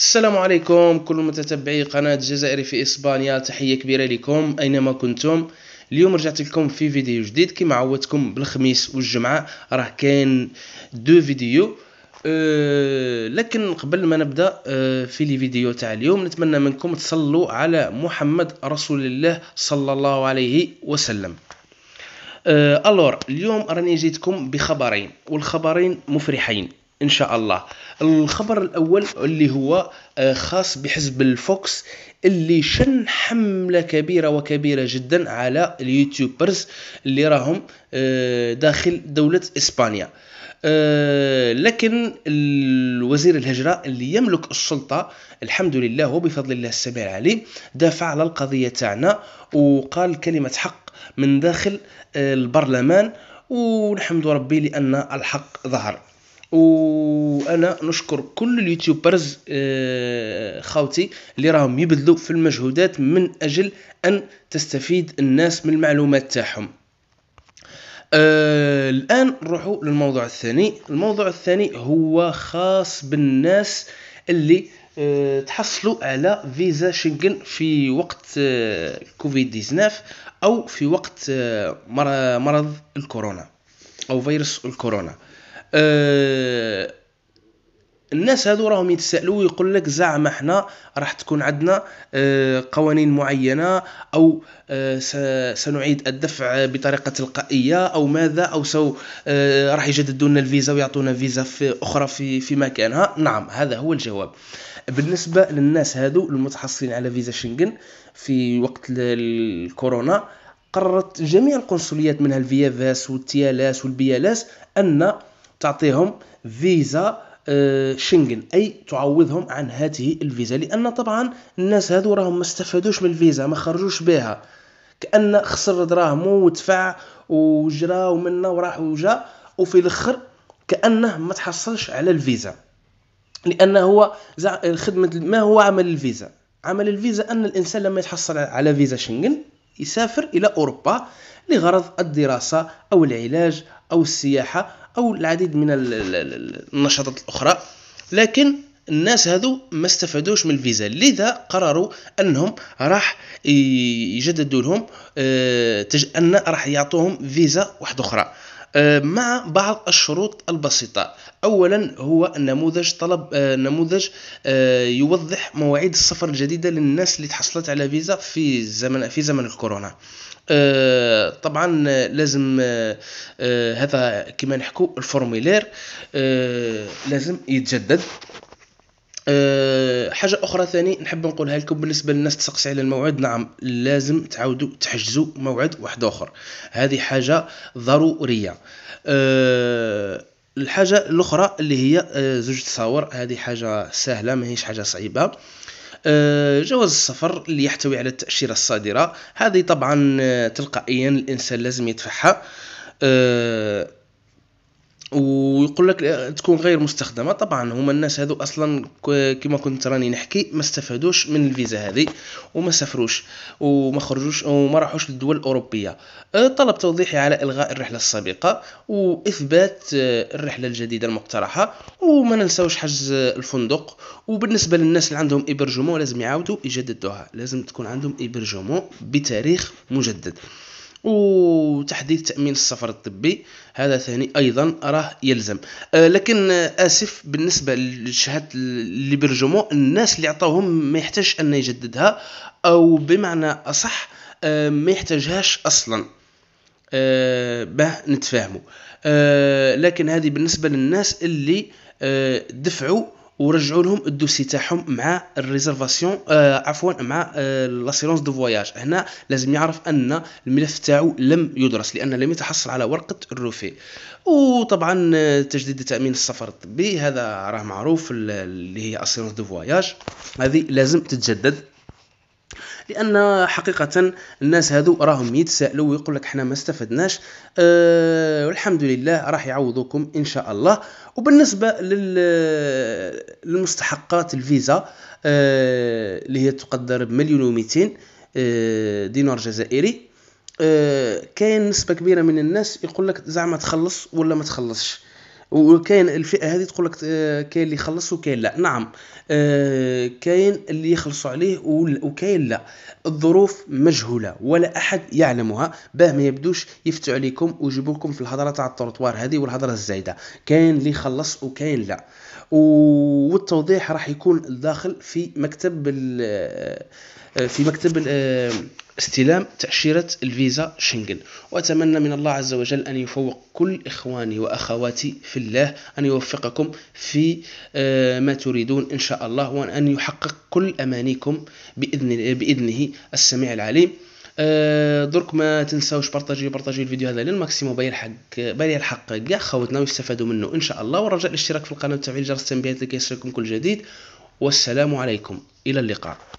السلام عليكم كل متتبعي قناة الجزائري في إسبانيا تحية كبيرة لكم أينما كنتم اليوم رجعت لكم في فيديو جديد كما عودتكم بالخميس والجمعة راه كاين دو فيديو أه لكن قبل ما نبدا أه في لي فيديو تاع اليوم نتمنى منكم تصلوا على محمد رسول الله صلى الله عليه وسلم أه الور اليوم راني جيتكم بخبرين والخبرين مفرحين ان شاء الله الخبر الاول اللي هو آه، خاص بحزب الفوكس اللي شن حملة كبيرة وكبيرة جدا على اليوتيوبرز اللي راهم آه، داخل دولة اسبانيا آه، لكن الوزير الهجرة اللي يملك السلطة الحمد لله وبفضل الله السميع العليم دافع على القضية تاعنا وقال كلمة حق من داخل البرلمان ونحمد ربي لأن الحق ظهر وانا نشكر كل اليوتيوبرز آه، خاوتي اللي راهم يبذلوا في المجهودات من اجل ان تستفيد الناس من المعلومات تاعهم آه، الان نروحوا للموضوع الثاني الموضوع الثاني هو خاص بالناس اللي آه، تحصلوا على فيزا شنغن في وقت كوفيد 19 او في وقت مرض الكورونا او فيروس الكورونا آه آه، الناس هادو راهم يتسالوا ويقول لك زعما حنا راح تكون عندنا آه، قوانين معينه او آه، سنعيد الدفع بطريقه تلقائيه او ماذا او سو راح يجددوا لنا الفيزا ويعطونا فيزا في اخرى في في مكانها نعم هذا هو الجواب بالنسبه للناس هادو المتحصلين على فيزا شنغن في وقت الكورونا قررت جميع القنصليات منها الفيافاس والتيالاس والبيالاس ان تعطيهم فيزا آه، شنغن اي تعوضهم عن هذه الفيزا لان طبعا الناس هذو راهم ما استفادوش من الفيزا ما خرجوش بها كان خسر دراهمو ودفع وجرى ومنا وراح وجا وفي الاخر كانه ما تحصلش على الفيزا لان هو خدمه ما هو عمل الفيزا عمل الفيزا ان الانسان لما يتحصل على فيزا شنغن يسافر الى اوروبا لغرض الدراسه او العلاج او السياحه او العديد من النشاطات الاخرى لكن الناس هذو ما استفادوش من الفيزا لذا قرروا انهم راح يجددوا لهم آه، ان راح يعطوهم فيزا واحده اخرى آه، مع بعض الشروط البسيطة أولا هو آه، نموذج طلب آه، نموذج يوضح مواعيد السفر الجديدة للناس اللي تحصلت على فيزا في زمن في زمن الكورونا طبعا لازم هذا كما نحكو الفورميلير لازم يتجدد أه، حاجه اخرى ثاني نحب نقولها لكم بالنسبه للناس تسقسي على الموعد نعم لازم تعاودوا تحجزوا موعد واحد اخر هذه حاجه ضروريه أه، الحاجه الاخرى اللي هي أه، زوج تصاور هذه حاجه سهله ماهيش حاجه صعيبه جواز السفر اللي يحتوي على التاشيره الصادره هذه طبعا تلقائيا الانسان لازم يدفعها ويقول لك تكون غير مستخدمه طبعا هما الناس هذو اصلا كما كنت راني نحكي ما استفادوش من الفيزا هذه وما سافروش وما خرجوش وما راحوش للدول الاوروبيه أه، طلب توضيحي على الغاء الرحله السابقه واثبات أه، الرحله الجديده المقترحه وما ننساوش حجز الفندق وبالنسبه للناس اللي عندهم ايبرجومون لازم يعاودوا يجددوها لازم تكون عندهم ايبرجومون بتاريخ مجدد وتحديث تامين السفر الطبي هذا ثاني ايضا راه يلزم آه لكن آه اسف بالنسبه لشهاده ليبرجمون الناس اللي عطاوهم ما يحتاج ان يجددها او بمعنى اصح آه ما يحتاجهاش اصلا آه باه نتفاهموا آه لكن هذه بالنسبه للناس اللي آه دفعوا ورجعوا لهم الدوسي تاعهم مع الريزرفاسيون آه عفوا مع آه لاسيرونس دو فواياج هنا لازم يعرف ان الملف تاعو لم يدرس لان لم يتحصل على ورقه الروفي وطبعا آه، تجديد تامين السفر الطبي هذا راه معروف اللي هي اسيرونس دو فواياج هذه لازم تتجدد لان حقيقه الناس هذو راهم يتسائلوا ويقول لك حنا ما استفدناش أه والحمد لله راح يعوضوكم ان شاء الله وبالنسبه للمستحقات الفيزا أه اللي هي تقدر بمليون و200 أه دينار جزائري أه كاين نسبه كبيره من الناس يقول لك زعما تخلص ولا ما تخلصش وكاين الفئه هذه تقول لك آه، كاين اللي يخلص وكاين لا نعم آه، كاين اللي يخلصوا عليه وكاين لا الظروف مجهوله ولا احد يعلمها باه ما يبدوش يفتعوا عليكم ويجيبوا لكم في الهضره تاع التروطوار هذه والهضره الزايده كاين اللي خلص وكاين لا والتوضيح راح يكون داخل في مكتب آه، في مكتب آه، استلام تأشيرة الفيزا شنغن وأتمنى من الله عز وجل أن يفوق كل إخواني وأخواتي في الله أن يوفقكم في آه، ما تريدون إن شاء الله وأن يحقق كل أمانيكم بإذن بإذنه السميع العليم أه درك ما تنساوش بارطاجي بارطاجي الفيديو هذا للماكسيمو باين حق باين الحق كاع خوتنا ويستفادوا منه ان شاء الله ورجاء الاشتراك في القناه وتفعيل جرس التنبيهات لكي يصلكم كل جديد والسلام عليكم الى اللقاء